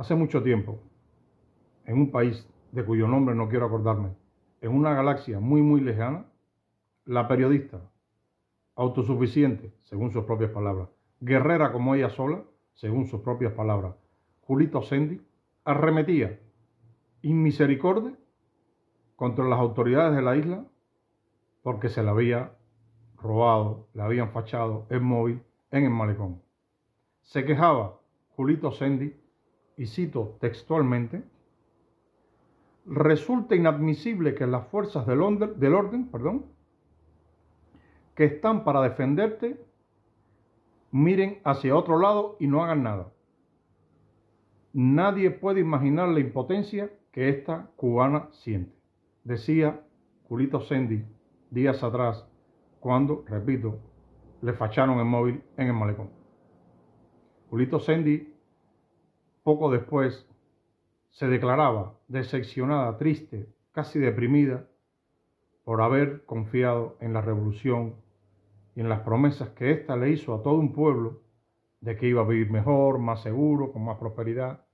Hace mucho tiempo, en un país de cuyo nombre no quiero acordarme, en una galaxia muy, muy lejana, la periodista, autosuficiente, según sus propias palabras, guerrera como ella sola, según sus propias palabras, Julito Sendi, arremetía inmisericordia contra las autoridades de la isla porque se la había robado, la habían fachado el móvil en el malecón. Se quejaba Julito Sendi y cito textualmente, resulta inadmisible que las fuerzas del, orden, perdón, que están para defenderte, miren hacia otro lado y no hagan nada. Nadie puede imaginar la impotencia que esta cubana siente, decía Culito Sendi días atrás, cuando, repito, le facharon el móvil en el malecón. Julito Sendi poco después se declaraba decepcionada, triste, casi deprimida por haber confiado en la revolución y en las promesas que ésta le hizo a todo un pueblo de que iba a vivir mejor, más seguro, con más prosperidad.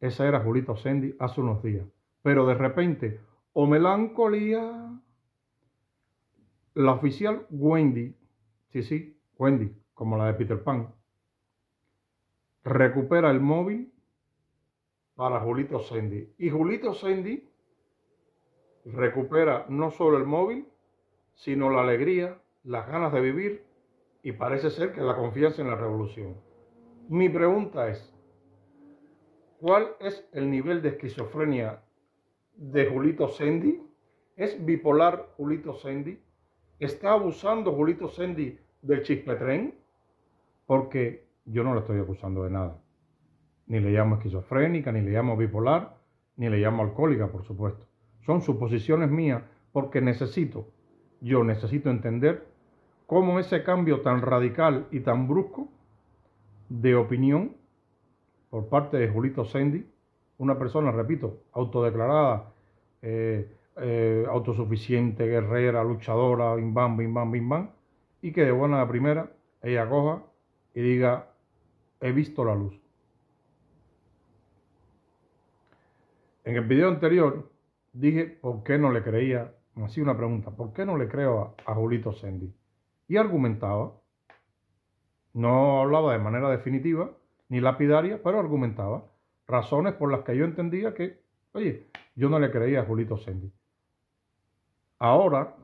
Esa era Julita Osendi hace unos días. Pero de repente, o melancolía, la oficial Wendy, sí, sí, Wendy, como la de Peter Pan, recupera el móvil para Julito Sendi. Y Julito Sendi recupera no solo el móvil, sino la alegría, las ganas de vivir y parece ser que la confianza en la revolución. Mi pregunta es, ¿cuál es el nivel de esquizofrenia de Julito Sendi? ¿Es bipolar Julito Sendi? ¿Está abusando Julito Sendi del tren? Porque yo no la estoy acusando de nada. Ni le llamo esquizofrénica, ni le llamo bipolar, ni le llamo alcohólica, por supuesto. Son suposiciones mías porque necesito, yo necesito entender cómo ese cambio tan radical y tan brusco de opinión por parte de Julito Sendi, una persona, repito, autodeclarada, eh, eh, autosuficiente, guerrera, luchadora, bim bam, bam, y que de buena a primera ella coja y diga, he visto la luz. En el video anterior dije por qué no le creía, me hacía una pregunta, ¿por qué no le creo a, Julito Sendi? Y argumentaba, no hablaba de manera definitiva ni lapidaria, pero argumentaba razones por las que yo entendía que, oye, yo no le creía a Julito Sendi. Ahora,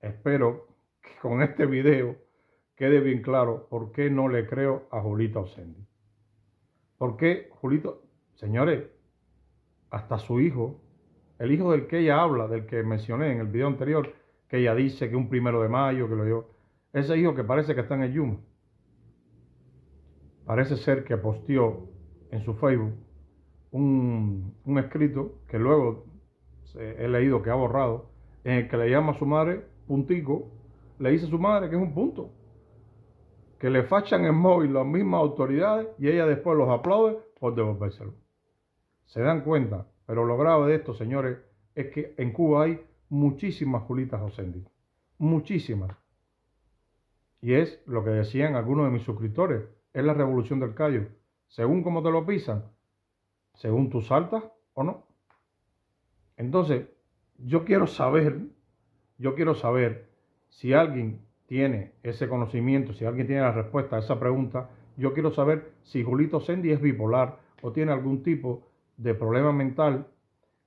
espero que con este video quede bien claro por qué no le creo a Julita Osendi. porque qué Julito, señores, hasta su hijo, el hijo del que ella habla, del que mencioné en el video anterior, que ella dice que un primero de mayo, que lo dio, ese hijo que parece que está en el Yuma, parece ser que posteó en su Facebook un, un escrito que luego he leído que ha borrado, en el que le llama a su madre puntico, le dice a su madre que es un punto que le fachan en móvil las mismas autoridades y ella después los aplaude por devolvérselo. Se dan cuenta, pero lo grave de esto, señores, es que en Cuba hay muchísimas culitas ausentes. muchísimas. Y es lo que decían algunos de mis suscriptores, es la revolución del callo. Según cómo te lo pisan, según tú saltas o no. Entonces, yo quiero saber, yo quiero saber si alguien tiene ese conocimiento, si alguien tiene la respuesta a esa pregunta, yo quiero saber si Julito Sendi es bipolar o tiene algún tipo de problema mental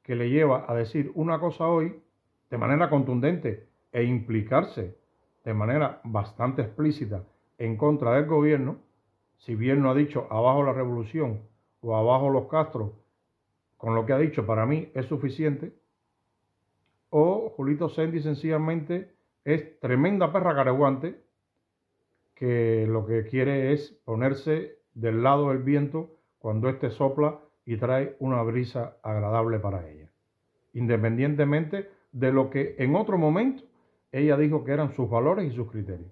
que le lleva a decir una cosa hoy de manera contundente e implicarse de manera bastante explícita en contra del gobierno, si bien no ha dicho abajo la revolución o abajo los Castro, con lo que ha dicho para mí es suficiente, o Julito Sendi sencillamente es tremenda perra careguante que lo que quiere es ponerse del lado del viento cuando éste sopla y trae una brisa agradable para ella, independientemente de lo que en otro momento ella dijo que eran sus valores y sus criterios.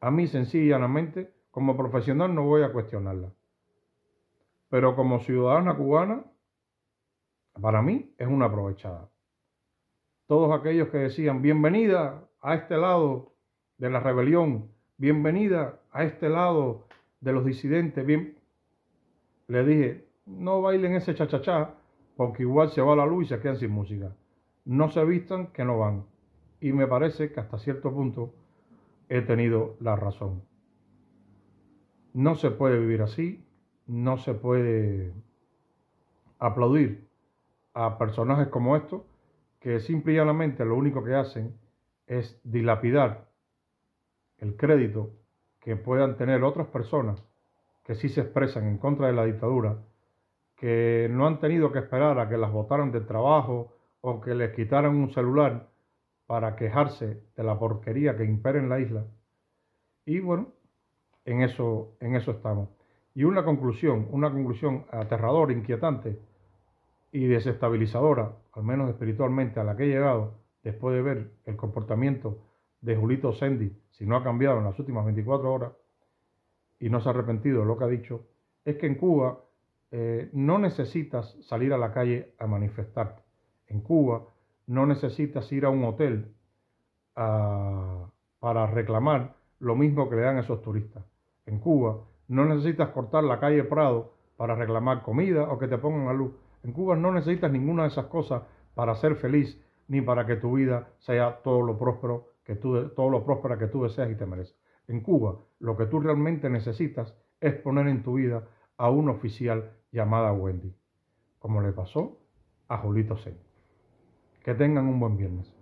A mí sencillamente, como profesional, no voy a cuestionarla. Pero como ciudadana cubana, para mí es una aprovechada. Todos aquellos que decían, bienvenida, a este lado de la rebelión, bienvenida a este lado de los disidentes. Bien, le dije, no bailen ese chachachá, porque igual se va la luz y se quedan sin música. No se vistan que no van. Y me parece que hasta cierto punto he tenido la razón. No se puede vivir así, no se puede aplaudir a personajes como estos que simplemente lo único que hacen es dilapidar el crédito que puedan tener otras personas que sí se expresan en contra de la dictadura, que no han tenido que esperar a que las votaran del trabajo o que les quitaran un celular para quejarse de la porquería que impera en la isla. Y bueno, en eso, en eso estamos. Y una conclusión, una conclusión aterradora, inquietante y desestabilizadora, al menos espiritualmente, a la que he llegado, después de ver el comportamiento de Julito Sendi, si no ha cambiado en las últimas 24 horas y no se ha arrepentido de lo que ha dicho, es que en Cuba eh, no necesitas salir a la calle a manifestarte. En Cuba no necesitas ir a un hotel ah, para reclamar lo mismo que le dan a esos turistas. En Cuba no necesitas cortar la calle Prado para reclamar comida o que te pongan a luz. En Cuba no necesitas ninguna de esas cosas para ser feliz ni para que tu vida sea todo lo próspero que tú, todo lo próspera que tú deseas y te mereces. En Cuba, lo que tú realmente necesitas es poner en tu vida a un oficial llamada Wendy, como le pasó a Julito C. Que tengan un buen viernes.